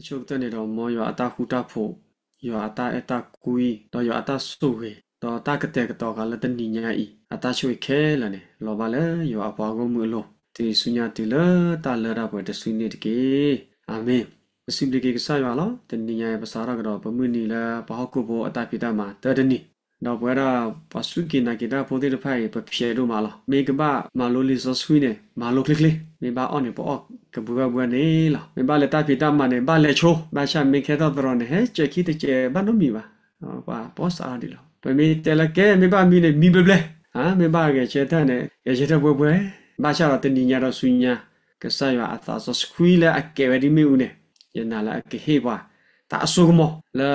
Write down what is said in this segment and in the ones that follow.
အချုပ်တနေတော့မောယောအတာခုတာဖို့ယောအတာအတာကူဤတော့ယောအတာစုဝေတော့တာကတဲ့ကတော့ကလည်းတဏိညာဤအတာချွေခဲလနဲ့လောပါလေယောအပေါ်ကုန်မှုလို့တေဆုညာတိလတာလရပွဲတဆုနေတကေအာမင်အစီပလီကေကဆာရလောတဏိညာရဲ့ပစာရကတော့ပမှုနီလာဘာဟုတ်ကိုဘောအတာဖိတာမှာတဒနိနော်ဘွဲရာပစုကိနာကိတာပိုတိတဖိုင်ပဖြေတို့မလားမေကဘမလိုလီဇဆွီနေမလိုကလစ်လေးမေဘာအော်နေပေါ့ကဘူကဘူနေလားမေဘာလက်တာဖီတာမနေဘာလက်ချိုးဘာရှာမေခဲတော့တော့နေဟဲချက်ခိတကျဘာနုမီပါဘာပေါ့စာဒီလားပမေတလကဲမေဘာမီနေမီဘလဲဟာမေဘာကချက်တဲ့နေရချက်တဲ့ဘွဲဘွဲဘာရှာတော့တဏိညာတော့ဆွီညာကဆာရအသာစခွီလာအကယ်ဝဒီမီဦးနေယနာလာကဟေဘာတာအဆုကမောလာ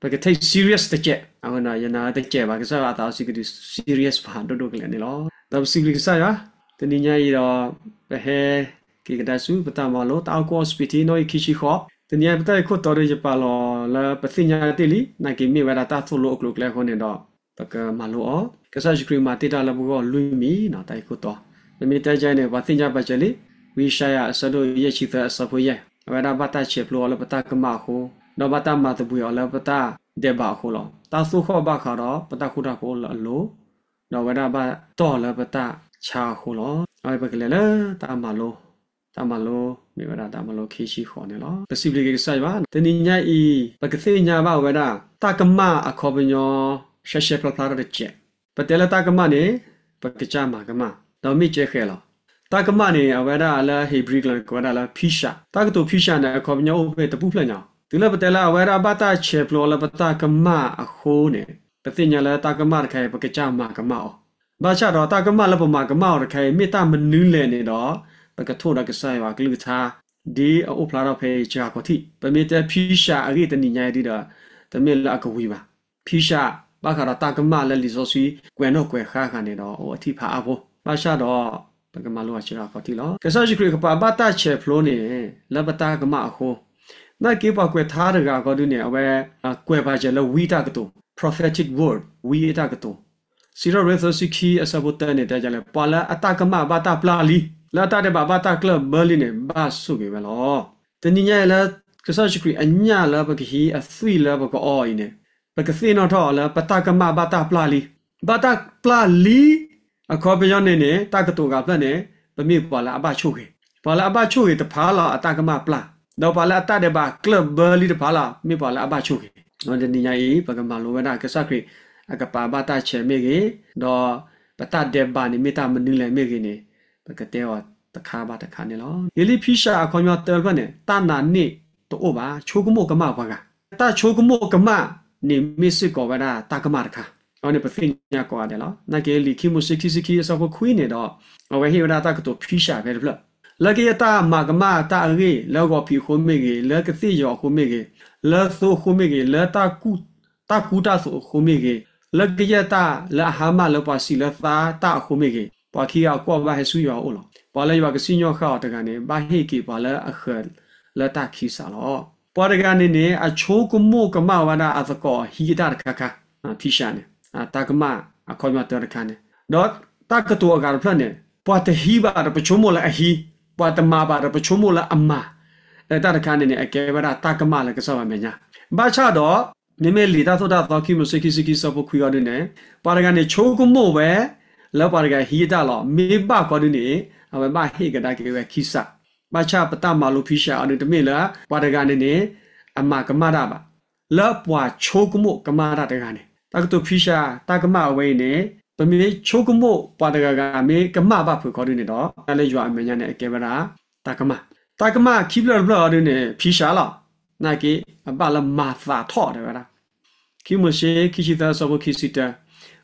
ပကတိတ် serious တကျက်အမနာယနာတက်ကျပါကစားတာစီကဒီ serious ဘာတို့တို့ကလည်းနေလောတော့စီကဒီစားရတနင်္ဂနွေတော့ဘဟဲကေကဒါစုပတမလို့တောက်ကော့စပီတီနိုခီရှိခောတနင်္ဂနွေပတဲ့ခုတော်ရပါလောလာပစညာတိလီနိုင်ကိမိဝရတာသုလို့ကလုကလဲခေါနေတော့တကမလို့အောကစားရှိခရီမာတေတာလဘောလွီမီနော်တိုက်ခုတော်နမီတဲကြိုင်နေဘာစညာပါချလီဝီရှာယအစလို့ရရှိသအစဖို့ရဝရဘတာချေပလောလပတာကမခိုတော့ဘတာမတဘူးရလပတာเดบาโคลตาสุขอบาคารอปตาคุดาโคลโลนอเวดาบาต่อละปตาชาโคลเอาไปกันเลยละตามาโลตามาโลမိဝဒတာမလို့ခေရှိခေါ်နေလောပစီပလီကေဆိုင်ပါတနိညာဤပကသိညာဘဝဒတာကမအခောပညောရှက်ရှက်ပလာရတဲ့ချက်ပတလတာကမနေပကကြမှာကမတော်မိကျဲခဲလောတာကမနေအဝဒအလာဟေဘရီကလကဝဒလာဖိရှာတာကတူဖိရှာနေအခောပညောဘယ်တပူဖလညာသူလပတလာဝရဘတာချေပလောလပတာကမအခိုးနေပတိညာလတာကမတခိုင်ပကကြမကမောဘာချတော့တာကမလပမကမောတခိုင်မေတ္တမနူးလဲနေတော့ပကထိုတာကဆိုင်ဝကလူသာဒီအိုဖလာတော့ဖေချာကိုတိပမေတ္တဖိရှာအရိတနိညာတိတော့တမေလအကဝီပါဖိရှာဘာခါတော့တာကမလလီဆိုစီကွယ်တော့ကွယ်ခါခါနေတော့ဟိုအထိဖာအဘောဘာချတော့ပကမလောချရာကိုတိလောကဆာရှိခရကပါဘတာချေဖလိုနေလပတာကမအခိုး那给把怪他的个高头呢，喂啊，怪把些了伟大个多，prophetic word 伟大个多。စီရရက်သစီခီအစဘတ်တန်တဲ့ကြလဲပါလာအတကမဘာတာပလာလီလာတာတဲ့ဘာဘာတာကလပ်ဘာလီနဲ့ဘာဆုကေပဲလောတနည်းညာလဲကဆာရှိခရီအညာလာဘကဟီအသီလာဘကအော်နေဘကစီနော်ထော်လာပတကမဘာတာပလာလီဘာတာပလာလီအခေါ်ပြောင်းနေနေတကတူကပတ်နေပမိပါလာအပချုပ်ကေပါလာအပချုပ်ကေတဖာလာအတကမပလာတော့ပါလာတတဲ့ပါကလပ်ဘာလီတပါလာမိပါလာအဘချုကေနော်ဒီညာဤပကမလိုဝနာကစခရိအကပါဘတာချေမေကေတော့ပတတဲ့ပါနေမိတာမနူးလဲမေကေနေပကတဲ့ဝတခါပါတခါနေလောယေလီဖိရှာခေါ်မြောတယ်ဘနဲ့တာနာနေတို့ပါချိုးကမို့ကမကွာကတာချိုးကမို့ကမနေမိစစ်ကောဝနာတာကမတခါအော်နေပဖိညာကောရတယ်လောနာကေလီခိမုစိခိစိခိဆောက်ခွေးနေတော့အဝဲဟိဝနာတာကတို့ဖိရှာပဲလို့လကေတာမကမတာရေလောကဖီခုမေကေလကစီယောခုမေကေလဆိုခုမေကေလတာကူတာကူတာဆိုခုမေကေလကေတာလဟာမလပါစီလသာတာခုမေကေပါခီယောကောဘာဟဆူယောအိုလောပါလေယောကစီညောခါတကနေဘာဟေကေပါလအခလတာခီဆာလောပေါ်တကနေနေအချိုးကမိုကမဝနာအစကောဟီတာခခဖီရှာနေတာကမအခေါ်မတော်တကနေတော့တကတူအကာဖလနေပေါ်တဟီဘာပချုံမလအဟီပွာတမပါရပချုံမလာအမအဲတရခန်နေအကဲဝရတာကမလကဆောမညာဘာချတော့မေမေလီတာသောတာသောကိမစကိစကိစပခွေရနေပါရကနေချိုးကမို့ပဲလောပါရကဟီတာလောမေပကောနေအမမဟေကတာကေဝခိစဘာချပတမလူဖိရှာအနတမေလာပါရကနေနေအမကမတာပါလောပွာချိုးကမို့ကမတာတကနေတကတူဖိရှာတကမဝဲနေပမေချိုးကမို့ပါတကကမေကမဘဖွေခေါ်နေတော့လည်းရွာအမေညာနဲ့အကေဗရာတကမတကမခိပလဘလာနေဖြီရှာလာနာကေအပလမာသာထော့တယ်ဗလားခိမရှေခိစီတာဆဘခိစီတာ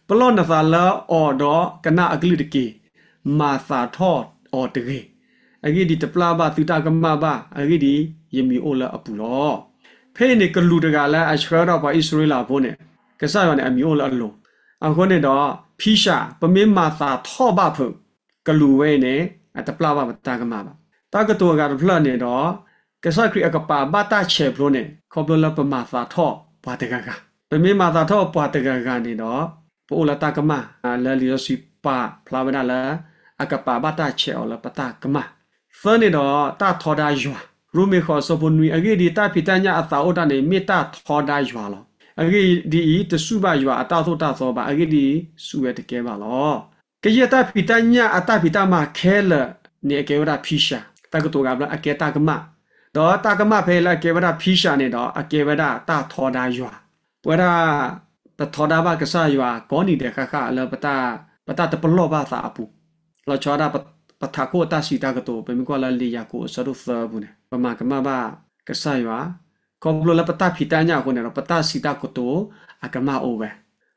ပလောနသာလာအော်တော့ကနအကလိတကေမာသာထော့အော်တကေအဂိဒီတပလာဘသူတကမဘအဂိဒီယမီအိုလာအပူလောဖဲနေကလူတကလည်းအရှရာတော့ပါဣသရေလဘုန်းနဲ့ကဆာရောနဲ့အမျိုးလာလုံးအခုနဲ့တော့ဖိရှာပမင်းမာသာထောဘဖုကလူဝဲနေအတပလာဘတာကမာပါတာကတောကရဖလနေတော့ကဆခရိအကပါဘတာချေဖလို့နေခေါပလလပမာသာထောဘာတကကပမင်းမာသာထောဘာတကကနေတော့ပိုလတာကမာလလီယစီပါဖလာဝနာလာအကပါဘတာချေော်လပတာကမာဖနေတော့တာထောဒါယွာရူမေခောစပွန်နီအဂေဒီတာဖိတညာအသာဩတနေမေတာထောဒါယွာလောအဂိဒီတစုဘယွာအတသောတသောပါအဂိဒီစုရတကယ်ပါလောကရတဖိတညာအတဖိတမခဲလနေကေဝရဖိရှာ တကတောကဗလအကေတကမတော့တကမဖဲလကေဝရဖိရှာနေတော့အကေဝရတထောဒာယွာပွဲရာပထောဒာဘကဆာယွာကောနီတဲ့ခခအလပတာပတာတပလောဘာသာအပူလောချောဒပပထာကိုတစီတကတောပေမကွာလလီယာကိုဆရုဖဘူးနေပမကမဘာကဆာယွာကောဘလိုလပတာဖီတာညာကိုနေတော့ပတာစီတာကိုတိုအကမအိုပဲ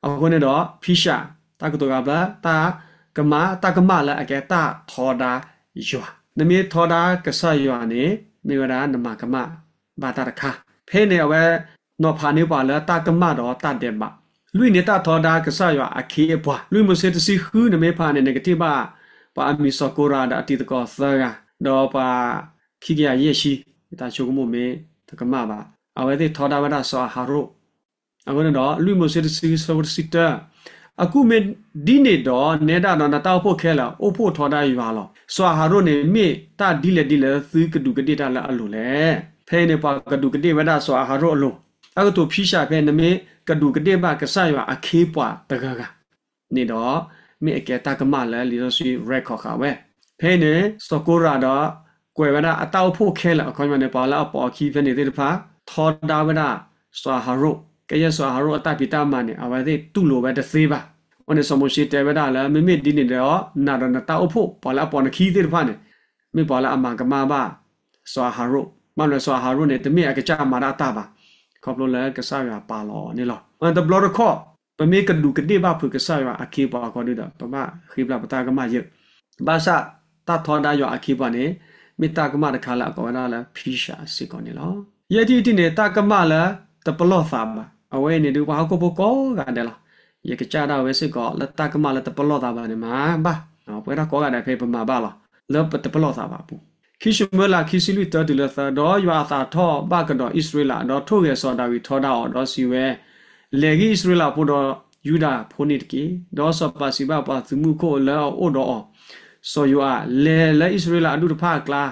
အခုနေတော့ဖိရှာတာကိုတိုကဘလာတာကမတာကမလာအကဲတာထော်ဒါယွာနမေထော်ဒါကဆယွာနေမေဝရာနမကမဘာတာခါဖဲနေအဝဲနော်ဖာနေပါလာတာကမတော့တတ်တယ်မလူနေတာထော်ဒါကဆယွာအခေဘွာလူမစေတစီခူးနမေဖာနေ negative ပါပါအမီစောကိုရာဒါအတီတကောသာတော့ပါခိကရရရှိတာချုကမှုမေတကမပါအဝဲတိထောဒဝဒဆောဟာရုအခုတော့လူမစစ်စီဆောစစ်တာအခုမဒီနေတော့နေတာတော့တောက်ဖို့ခဲလာအို့ဖို့ထော်တာယူပါလောစွာဟာတို့နေမိတာဒီလက်ဒီလက်သီးကဒုကတိတာလာအလိုလေဖဲနေပါကဒုကတိဝဒစွာဟာတို့အလိုအခုတို့ဖြီးရှာဖဲနမေကဒုကတိပါကဆရွာအခေးပွားတကကနေတော့မိအကဲတာကမလာလီဆိုရီရက်ကောခါဝဲဖဲနေစကိုရာတော့ကွယ်ဝဒအတောက်ဖို့ခဲလာအခေါ်မှနေပါလာပေါ်ခီဖနေတဲ့တဖာသောတာဝဒစွာဟာရုကရဲ့စွာဟာရုအတပိတမနဲ့အဝသိသူ့လိုပဲတသေးပါ။ဝင်စမရှိတဲ့ဝဒလာမိမိဒီနေတော့နာရဏတောက်ဖို့ပါလာပေါ်နခီတဲ့တဖာနဲ့မိပါလာအမကမပါစွာဟာရုမလွယ်စွာဟာရုနဲ့တမိအကကြမာရတာပါ။ခေါပလိုလဲကဆာရပါလောနေလော။ဝင်တဘလရခော့ပမေကဒုကတိဘာဖုကဆာရအခေပါကောနေတာပမခိပလာပတာကမယေဘာသာတထောဒါယောအခေပါနေ။မေတ္တာကမတခါလာကောရလာဖီရှာစေကောနေလောယတိတိနေတာကမလာတပလောသာမအဝဲနေဒီဘာကိုဘကောကတယ်လားယကကြတာဝဲစေကောလတကမလာတပလောသာပါနေမှာဘာနော်ပွဲတော့ကောကတယ်ဖေပမာပါလားလောပတပလောသာပါဘူးခိရှမလာခိစီလူတဒလသဒောယွာသာထောဘကတော့ဣသရေလတော့ထိုးရဆောတာဝီထောတာအော်တော့စီဝဲလေဂီဣသရေလပို့တော့ယူဒာဖိုနိတကီဒောဆပစီဘပါသမှုကိုလောအိုတော့ so you are le le israel adu de pha kla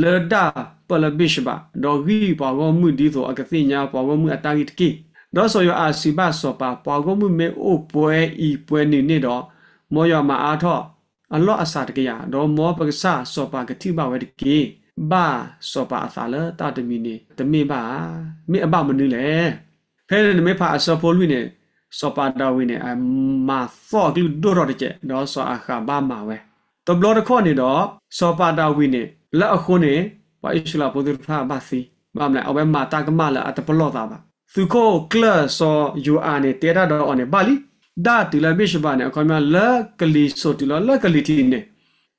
le da palabish ba do gi pa go mu di so akasinya pa go mu atagi tki do so you are siba so pa pa go mu me o pwe i pwe ni ni do mo yo ma a tho အလောအစာတကရတော့မောပက္ကဆာစောပါကတိမဝဲတကေဘာစောပါအသာလတာတမီနေတမင်ပါမိအပမနူးလေဖဲနေနမေဖာအစောဖိုလူနေစောပါတော်ဝင်နေအမသောကလူဒိုရတကျတော့စောအခါဘာမဝဲတဘလတခေါနေတော့စောပါတာဝိနေလက်အခုနေဝိုင်ရှလာပုဒ်ဖာဘာစီမမလဲအဝဲမာတာကမလာအတပလောတာပါသူကိုကလဆောယူအာနေတေရတော့အနေပါလီဒါတူလာဘိရှဘာနေအကောင်မလက်ကလီဆိုတူလာလက်ကလီတီနေ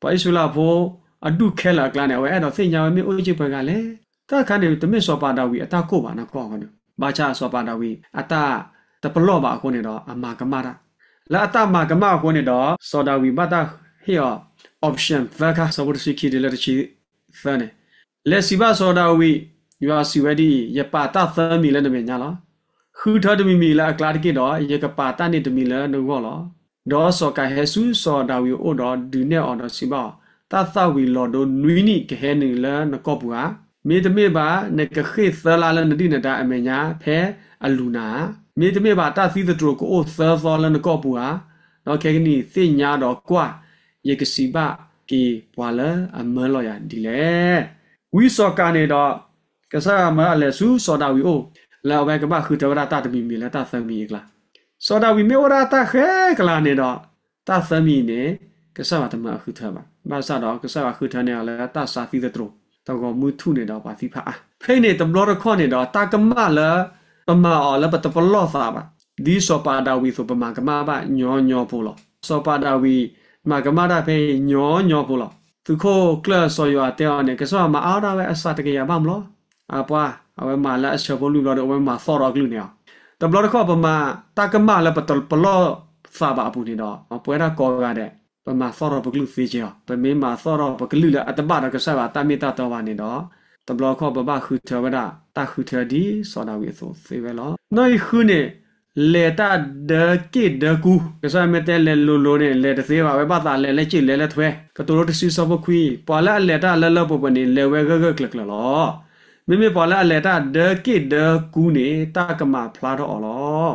ဝိုင်ရှလာဖို့အတုခဲလာကလာနေဝဲအဲ့တော့စိညာဝဲမျိုးအိုးချိပွဲကလည်းတာခန်းနေတမစ်စောပါတာဝီအတာကိုပါနော်ကောင်းကောင်းဘာချစောပါတာဝီအတာတပလော့ပါအခုနေတော့အမာကမတာလာအတာမာကမအခုနေတော့စောတာဝီမတာဟေ့ော option vaka sabur siki de lar chi fane le siba soda wi ywa siwadi ye pa ta thami le ne nya la khu tha de mi mi la klar ki do ye ka pa ta ni de mi la no go lo do so ka he su soda wi o do du ne on do siba ta tha wi lo do nui ni ke he ni la na ko bu ha မေတမေပါနကခိသလာလနတိနတာအမေညာဖဲအလူနာမေတမေပါတသီသတရကိုအိုသသောလနကောပူဟာတော့ခဲကနီသိညာတော့ကွာယေကစီဘကေဘွာလအမလော်ယာဒီလေဝီစောကာနေတော့ကဆာမအလဲဆူစောဒဝီအိုလာဝဲကဘခူတဝရတာတမီမီလာတာသမီကလာစောဒဝီမေဝရတာခဲကလာနေတော့တာသမီနေကဆာမတမခူထပါဘာသာတော့ကဆာခူထနေလဲတာစာသီတဲ့တော့တော့ကမူထုနေတော့ပါသီဖာဖိနေတမလို့ခေါနေတော့တာကမလာပမာအော်လပတပလော့သာပါဒီစောပါဒဝီဆိုပမာကမပါညောညောဖို့လောစောပါဒဝီမကမတာဖေးညောညောပူလောသူခိုကလဆော်ယောတဲအောင်နေကဆောမအားတာပဲအစတကရပါမလို့အပွားအဝဲမလာအချက်ပေါ်လူလာတော့ဝဲမှာဖော်တော့ကလူနေအောင်တဘလတော့ခပမာတကမလာပတပလောစာပါပူနေတော့ပွဲတာကောရတဲ့ပမာဖော်တော့ပကလူစီချေပမင်းမှာဖော်တော့ပကလူလာအတပတော့ကဆက်ပါတမေတာတော့ပါနေတော့တဘလခပပခုထဝဒတခုထဒီစောနာဝိဆိုစေဝဲလောနိုင်ခုနေလေတာဒကိဒကူကစားမတဲလေလိုလိုနဲ့လေတစေးပါပဲပါတာလေလက်ချစ်လေလက်ထွဲကတိုရတစီစဘခွီပါလာလေတာလလပပနေလေဝဲဂဂကလကလောမိမိပါလာလေတာဒကိဒကူနေတာကမဖလာတော့အော်လော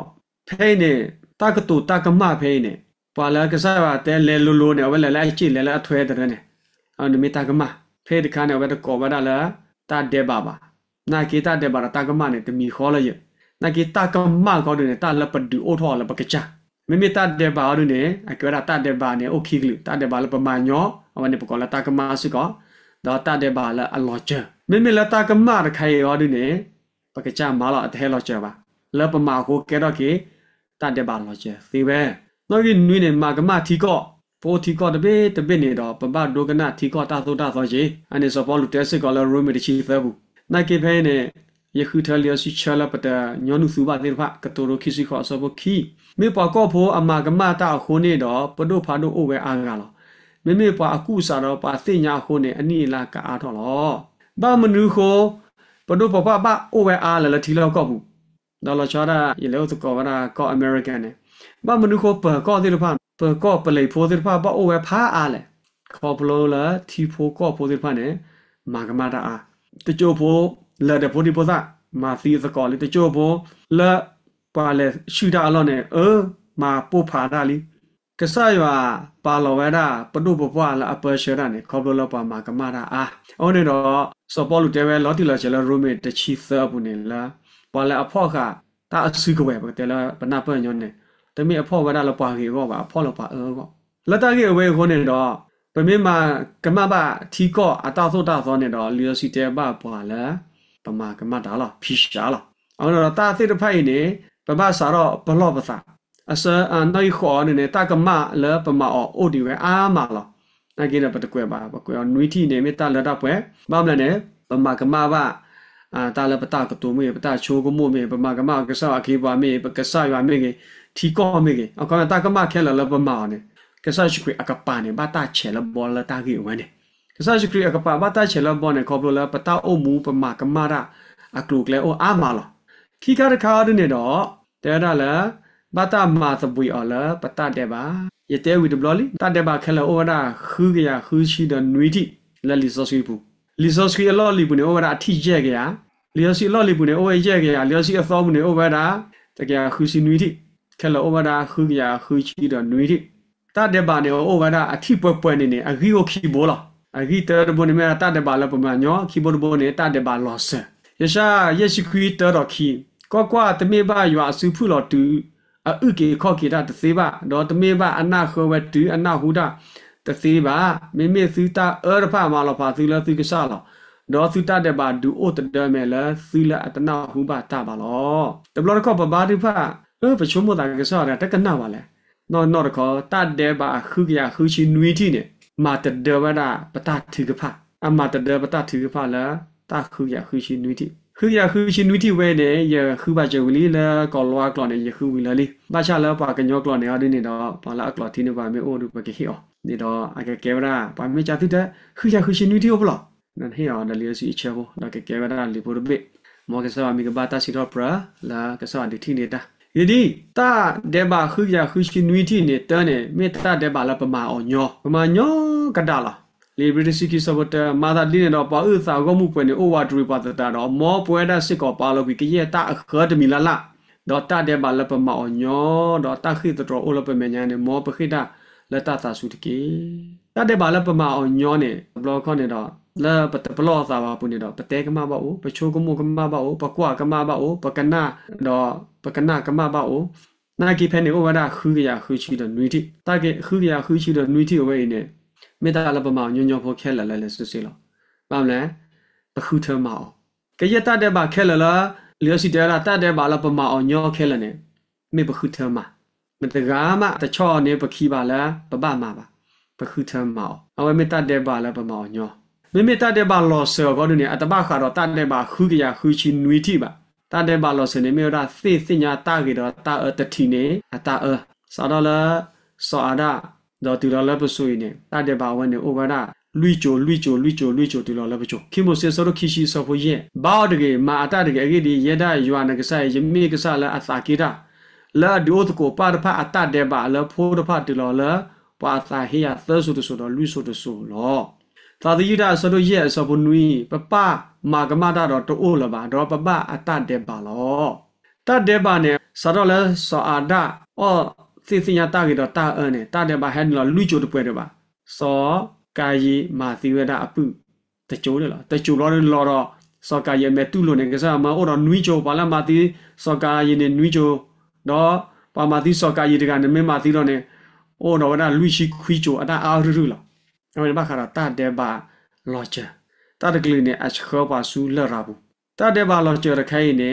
ဖဲနေတကတူတကမဖဲနေပါလာကစားပါတဲလေလိုလိုနဲ့ဝဲလေလက်ချစ်လေလက်ထွဲတဲ့နဲ့အော်ဒီမိတကမဖဲဒီခါနဲ့ဝဲတကောပါတာလာတာဒေဘာဘာနာကိတာဒေဘာတာကမနဲ့တမီခေါ်လို့နာကေတာကမကောဒုနေတာလပဒူအိုထောလပကချာမမေတာတဲ့ဘာဒုနေအကရတာတဲ့ဘာနေအိုခိကလူတာတဲ့ဘာလပမညောအမနေပကောလတာကမဆုကောဒါတာတဲ့ဘာလအလောချာမမေလတာကမရခိုင်ရောဒုနေပကချာမလာအထဲလောချာပါလပမာကိုကဲတော့ကေတာတဲ့ဘာလောချာသေပဲနောက်ကနွေးနေမာကမထီကော့ပိုတီကောတပိတပိနေတော့ပပဒုကနာတီကောတာသုဒသောရေအနေစောပေါ်လူတဲစစ်ကောလရိုမီတချီသဘူးနိုင်ကေဖဲနဲ့ယခုထလျောစီချလာပတညောနုစုပါတေဖကတိုရိုခိစီခောဆဘခီမေပွားကောဖိုအမကမတာခိုနေတော့ပဒုဖာဒုအိုဝဲအာကလောမေမေပွားအကုစာတော့ပါသိညာခိုနေအနိလာကအားတော်လောဘာမနုခောပဒုပပပအိုဝဲအာလလထီလောက်ကောက်ဘူးတော့လချာရာရေလောစကောဝရာကောအမေရိကန်နေဘာမနုခောပကောတေဖာပကောပလေဖိုတေဖာပအိုဝဲဖာအာလေခေါ်ပလိုလာတီဖိုကောဖိုတေဖာနေမာကမတာအာတချို့ဖိုလာတဲ့ပိုဒီပိုသာမာစီစကောလီတချို့ဘောလာပါလေရှူတာအလောနဲ့အမာပိုဖာတာလီကဆာရွာပါလောဝဲတာပတုပပွားလာအပရှရာနဲ့ခေါပလောပါမာကမာတာအာအော်နေတော့စပေါ်လူတဲဝဲလော်တီလော်ချေလော်ရူမေတချီဆာဘူးနေလားပါလေအဖော့ခတာအစုကဝဲပဲတဲလာပနာပညောနေတမီအဖော့ဝဲတာလောပါခေကောပါအဖော့လောပါအောကောလတကေဝဲခေါနေတော့ပမင်းမှာကမဘာထီကောအတာသောတာသောနေတော့လီယိုစီတဲပါပွာလားပမာကမတာလာဖိရှာလာအော်တော့တာသိတဖိုင်နေပမစာတော့ဘလော့ပစာအစအန်တိုင်းခေါ်နေတာကမလဲပမာအော်အိုဒီဝဲအာမလာနာကိရပတကွဲပါပကွဲနွီတီနေမေတာလတာပွဲမမလနဲ့ပမာကမပါအာတာလပတာကတူမေပတာချိုးကမို့မေပမာကမကဆာခေပါမေပကဆာရမေကေထီကောမေကေအကောင်တာကမခဲလလပမာနေကဆာရှိခွေအကပါနေဘာတာချဲလဘောလတာကေဝဲနေကစားရှိခရီအကပဘာတာချေလဘောနဲ့ခေါပလိုလာပတာအိုမူပမာကမာရာအကလုကလေအိုအာမာလောခိကာရခါဒနေတော့တဲရလာဘာတာမာသပွေအော်လာပတာတဲ့ပါယတဲဝီဒဘလလီတတဲ့ပါခဲလောဝဒါခူးကရခူးရှိတဲ့နွေတိလလီစောစီပူလီစောစီအလောလီပူနေဝဒါအထိကျက်ကရလီစောစီအလောလီပူနေအိုကျက်ကရလီစောစီအသောပူနေအိုဝဒါတကရခူးစီနွေတိခဲလောဝဒါခူးကရခူးရှိတဲ့နွေတိတတဲ့ပါနေအိုဝဒါအထိပွဲပွဲနေနေအဂီကိုခီဘောလား agi ter bon me ata de bala pa manyo ki bon bon ta de bala se yesha yeshi kui ter ro ki ko kwa te me ba ywa su phu lo tu a u ke kho ke da te se ba do te me ba ana kho wa tu ana hu da te se ba me me su ta er pha ma lo pha su la su ke sa lo ဒေါ်သုတတဲ့ပါဒူအိုတတဲ့မဲလာသီလအတနာဟုပါတပါလောတဘလကောပဘာဒီဖာအပချုံမတာကစားရတကနာပါလဲနော်နော်ကောတတဲ့ပါခုကရခုချင်းနွီတီနဲ့มาตเดวดาปตาถือกะพะอามาตเดปตาถือกะพะละตาคืออยากคือชินุทิคืออยากคือชินุทิเวเนยคือบ่าเจวลีละกอลวากลอนเนี่ยคือวิลาลีบ่าชะละปากะญอกลอนเนี่ยอดินี่ดอปาละกลอทีนี่บ่าเมโอดูปะกะฮิออนี่ดออะกะเกวราปาเมจาติดะคืออยากคือชินุทิโอปลอนั่นเฮียอดลีสิเชโบดอกะเกวราลีโบรเบมอกะซามีกะบาตาสิดอปราละกะซาดิทีนี่ตาယဒီတာဒေဘာခူယာခူရှိနွီတီနေတန်နေမေတာဒေဘာလပမာအောင်ညောပမာညောကဒါလာလေဘရီစီကီဆဘတာမာဒါလီနေတော့ပါဥသာကောမှုပွင့်နေအိုဝါဒရီပါတာတော့မောပွဲတာစစ်ကောပါလို့ပြီးကရဲ့တာအခဒမီလာလာတော့တာဒေဘာလပမာအောင်ညောတော့တာခိတတော်အိုလပမေညာနေမောပခိတာလက်တာသာစုတကေတာဒေဘာလပမာအောင်ညောနေဘလော့ခေါနေတော့လာပတပလောသာဘာပုန်တော့ပတဲကမဘောပချိုကမှုကမဘောပကွာကမဘောပကနာတော့ပကနာကမဘောနာကိဖဲနေဝဒါခူကရခူချီတော့နွီတိတာကေခူကရခူချီတော့နွီတိဝဲနေမေတ္တာလပမညညောဖို့ခဲလလဲလဲဆွဆွလောပါမလဲပခုထမအောင်ကရတတဲ့ပါခဲလလားလျောစီတရာတတဲ့ပါလပမအောင်ညောခဲလနေမေပခုထမမတကားမတချော့နေပခီပါလားပပမပါပခုထမအောင်အဝဲမေတ္တာတဲ့ပါလပမအောင်ညောမေမေတတဲ့ပါလောဆောကောဒုနေအတပခါတော့တတဲ့ပါခုကရခုချီနွေတိပါတတဲ့ပါလောဆနေမေရသေစညာတကေတော့တအတတိနေအတအစာဒလာစာဒတော့တူတော်လည်းပဆူနေတတဲ့ပါဝင်နေဩဝရလွိချိုလွိချိုလွိချိုလွိချိုတူတော်လည်းပချိုခိမစေဆောရခိရှိဆောဖို့ရဲ့ဘောက်တကေမာအတတကေအကေဒီယဒယွာနကဆာယမိကဆာလာအသာကေတာလာဒီဩတကိုပါတဖအတတဲ့ပါလဖိုးတဖတူတော်လည်းပါသာဟိယသဆုတဆုတော်လွိဆုတဆုလောသာသယုဒဆိုလို့ရဲ့ဆိုဘူးနွီပပမာကမတာတော့တိုးလပါတော့ပပအတတဲ့ပါလောတတဲ့ပါနဲ့စတော့လဲစောအာဒအောစီစီညာတာကြီးတော့တာအနေတတဲ့ပါဟဲ့လောလူချိုတပွဲတော့ပါစောကာယီမာသီဝဒအပုတချိုးလေလားတချိုးတော့လောတော့စောကာယမဲတူလို့နေကစားမှာအော်တော့နွီချိုပါလာမာသီစောကာယီနဲ့နွီချိုတော့ပါမာသီစောကာယီတကနေမင်းမာသီတော့နေအော်တော့ဝဒလူရှိခွီချိုအတအာရူရူလားအမေဘာခါရတာတဲ့ဘာလောချာတာတကလေးနဲ့အချခောပါစုလရဘူးတာတဲ့ဘာလောချာရခိုင်နေ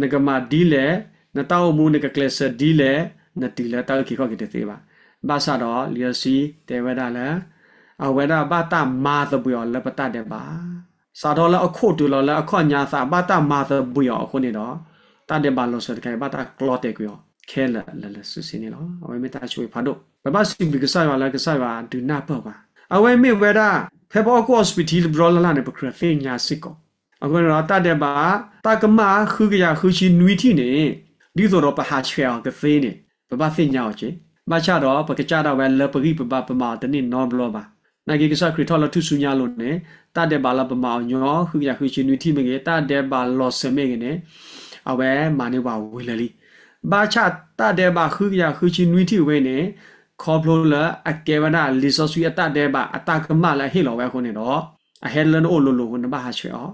ငကမာဒီလေနတောက်မူနကကလစဒီလေနတီလာတာခိခောကိတေဘာဘာသာတော့လျောစီတေဝဒါလာအဝေဒဘာတာမာသဘူရလပတတဲ့ဘာစာတော်လအခုတူလလအခွန်ညာစာဘာတာမာသဘူရအခုနေတော့တာတဲ့ဘာလောစတခိုင်ဘာတာကလော့တေကွောခဲလလလဆူစင်းနေလောအဝေမတချွေဖာတို့ဘဘစီဘိကဆိုင်ဝါလာကဆိုင်ဝါဒူနာပောပါအဝဲမေဝဲရာဖေဘောကောစပီတီလဘရလလာနေပခရဖေညာစစ်ကောအခုတော့တတဲ့ပါတကမခုကရခုချီနွီတီနေဒီဆိုတော့ပဟာချေအောင်ကဖေးနေပပဖေညာအောင်ချေမချတော့ပကကြတော့ပဲလပရိပပပမာတနေ့နော်ဘလောပါနာဂိကစခရထောလထုဆုညာလို့နေတတဲ့ပါလပမာညောခုရခုချီနွီတီမကေတတဲ့ပါလောစမေကနေအဝဲမာနေပါဝေလလီဘာချတတဲ့ပါခုရခုချီနွီတီဝဲနေခေါပလိုလာအကေဝနာလီဆိုဆွီအတတဲ့ပါအတကမလာဟေလောဝဲခုန်နေတော့အဟဲလန်အိုလိုလိုနဘာဟာချေအော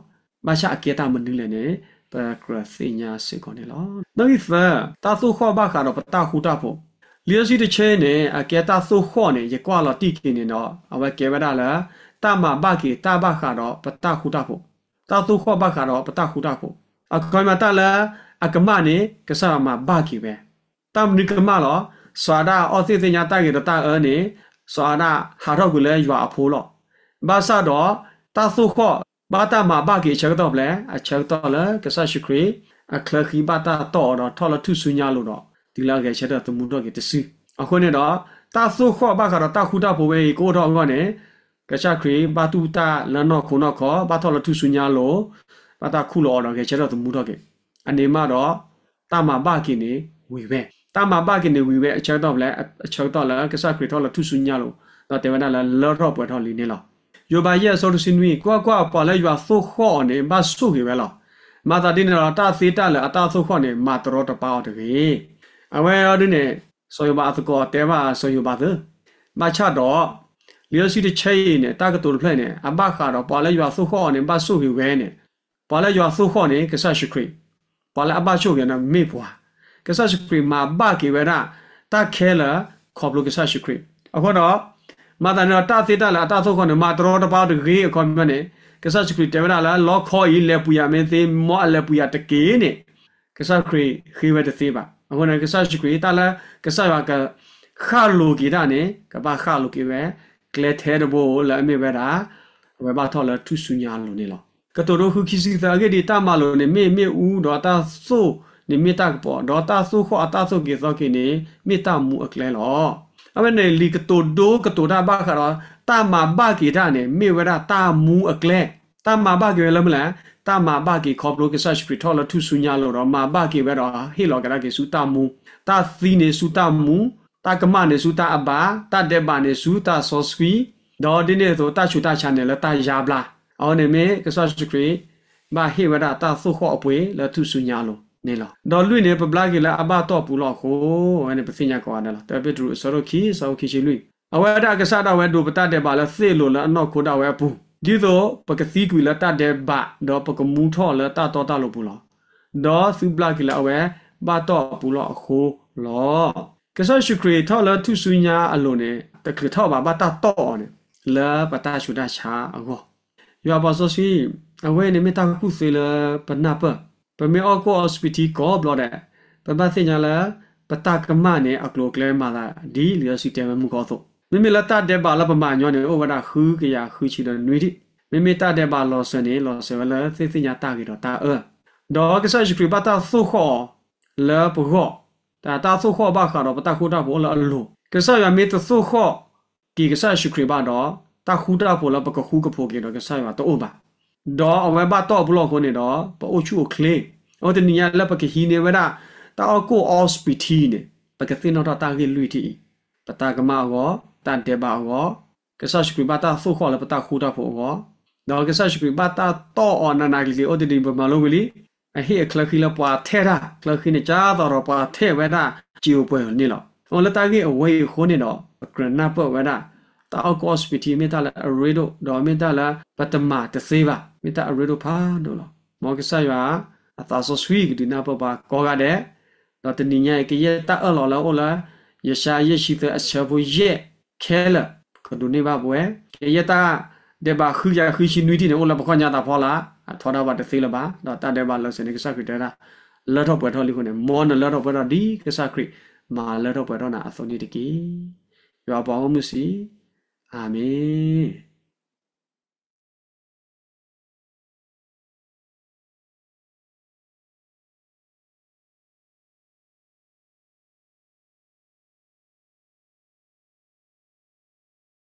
မရှာအကေတာမနူးလည်းနေပကရသိညာစေကုန်နေလောနောက်ဖာတာသုခောဘခါတော့ပတာခုတာဖို့လီယစီတချဲနဲ့အကေတာသုခောနဲ့ရကွာလာတိကင်းနေတော့အဝဲကေဝဒါလာတာမဘကေတာဘခါတော့ပတာခုတာဖို့တာသုခောဘခါတော့ပတာခုတာဖို့အကောမတာလာအကမနဲ့ကဆာမဘကေပဲတာမနိကမလောစွာဒအောသိသိညာတကေတတအနေစွာဒဟာတော့ကလည်းရွာအဖိုးလော့ဘာသာတော့တသုခောဘာတမဘာကေချက်တော့လဲအချက်တော့လဲကဆရှိခရီအခလခီဘာတာတော့တော့ထော်လထုဆုညာလို့တော့ဒီလာကေချက်တော့သမှုတော့ကေတစီအခုနဲ့တော့တသုခောဘာကတော့တခုတဖို့ပဲကိုတော့ကောနဲ့ကချခရီဘာတူတာလန်တော့ခုတော့ခောဘာထော်လထုဆုညာလို့ဘာတာခုလို့တော့ကေချက်တော့သမှုတော့ကေအနေမှာတော့တမဘာကေနေဝေပဲတာမပါကနေဝီဝဲအချောက်တော့လဲအချောက်တော့လဲကစားခရီတော့လသူစုညလို့တော့တေဝနာလဲလောတော့ပွဲတော့လီနေလားယောဘာရဲ့ဆော်တစင်ဝီကွာကွာပါလဲယူအဆုခော့နေမဆုခေပဲလားမာတာတင်းနော်တာသေးတလဲအတာဆုခော့နေမာတော်တပါတော့တကြီးအဝဲရောဒီနေဆော်ယောဘာအသကောတဲမဆော်ယောဘာသမချတော့လျောစီတချဲနဲ့တာကတူဖလက်နဲ့အဘခါတော့ပါလဲယူအဆုခော့နေမဆုခေပဲနဲ့ပါလဲယူအဆုခော့နေကစားရှိခရီပါလဲအဘချုပ်ပြန်တော့မေ့ပွားကဆာရှိခရီမာဘာကေဝရာတာခဲလာခေါပလိုကဆာရှိခရီအခုတော့မာတနာတာသေတလာတာသောခွန်မာတရောတပါတကေအခွန်မနဲ့ကဆာရှိခရီတေဝရာလာလောခေါ်ဤလေပူရမင်းသေးမောအလေပူရတကေနဲ့ကဆာခရီခေဝတသေးပါအခုတော့ကဆာရှိခရီတာလာကဆာဝကခါလိုကေတာနဲ့ကပါခါလိုကေဝဲကလက်သေးတဘောလာမေဝရာဝဘာထော်လာသူစုညာလိုနေလော ကတော်တို့ခုခိစီသာကေဒီတာမလိုနေမေမေဦးတော့တာဆို့နေမေတာပေါ်ဒေါ်တာဆုခောအတာဆုကေစောကိနေမေတာမူအကလဲလောအမနေလီကတိုဒိုကတိုဒါဘာခါရောတာမာဘာကိဒါနေမေဝရတာမူအကလဲတာမာဘာကေလမလားတာမာဘာကေခေါပလိုကဆပ်ပရီထောလထုဆုညာလောတော့မာဘာကေဝရဟေလောကရကေစုတာမူတာသီနေစုတာမူတာကမနေစုတာအဘာတာတေဘာနေစုတာဆောစကွီဒေါ်ဒီနေဆိုတာချူတာချာနယ်လတာယာဘလာအော်နေမေကဆပ်စကရီဘာဟေဝရတာသုခောအပွေလထုဆုညာလောနေလောတော့လွိနေပပလာကီလာအဘတော့ပူလောက်ကိုအဲ့ဒီပစိညာကောနေလောတပစ်ဒူဆောရခီဆောခီချီလွိအဝဲတာကစားတာဝဲဒူပတတဲ့ပါလဲစေလို့လားအနောက်ခိုတာဝဲပူဒီသောပကစီကွီလာတတဲ့ပါတော့ပကမူထော်လဲတတော်တလို့ပူလောတော့စူပလာကီလာအဝဲဘာတော့ပူလောက်အခိုးလောကစားရှုခရီထော်လဲသူစူညာအလုံးနဲ့တခရီထော်ပါဘာတတော့နဲ့လာပတာရှုဒချာအောယောပါစောစီအဝဲနေမတခုစေလပနပပမေအကောအစပတီကောဘလော့ဒပပသိညာလာပတကမနဲ့အကလိုကလဲမာလာဒီလျောစီတဲမှုကောသောမိမိလတတဲ့ပါလပမညောနေဩဝဒခူးကရခူးချီတော့နွေတိမိမိတတဲ့ပါလောစနေလောစဝလသိသိညာတာကီတော့တာအောဒေါ်ကဆာရှိခပတာသုခောလေပဂောတာတာသုခောဘာခါတော့ပတခုတာဘောလအလိုကဆာရမေတသုခောကီကဆာရှိခရပါတော့တာခုတာဘောလပကခုကဖိုကေတော့ကဆာရတော့အိုပါดอเอาไว้บ้าต่อบล็อกคนเนี่ยดอปะโอชูเคลเอาแต่นี่ยแล้วปะกฮีเนี่ยเวลาตาเอากูออสปิทีเนี่ยปะกตินอตาตาเกลุยที่ปะตากมาอ๋อตันเตบาอ๋อกษัตริย์กริบาตาสู้ขอแล้วปะตาคูตาพออ๋อดอกษัตริย์กริบาตาต่อออนานากลีโอติดิบมาลงกลีအဟေကလခိလပွာထဲရာကလခိနေချာတော်ပွာထဲဝဲတာဂျီယိုပွဲနေလောဟောလတာကြီးအဝေးခိုးနေတော့ဂရနပ်ပွာဝဲတာတာအော့ကော့စပီတီမေတာလာအရီဒိုဒေါ်မေတာလာပတမတစေးပါမေတာအရီဒိုဖာဒိုလောမောကဆာယာအသာဆောဆွီကဒီနာပပါကောကတဲ့တော့တနင်္ဂနွေကရတာအော်လော်လော်လာယရှာယရှိတဲ့အချဘူရဲ့ခဲလကဒုန်ဘာဘွယ်ကရတာဒေဘာခူယာခူရှိနွီတီနော်လဘခညာတာဖောလာထောတာပါတစေးလပါတော့တတဲ့ဘာလောစနေကဆာခရီတာလော်တော့ပွဲတော်လေးခုနဲ့မောနလော်တော့ပွဲတော်ဒီကဆာခရီမာလော်တော့ပွဲတော်နာအစုံနေတကီရွာပေါင်းမှုစီ 아멘.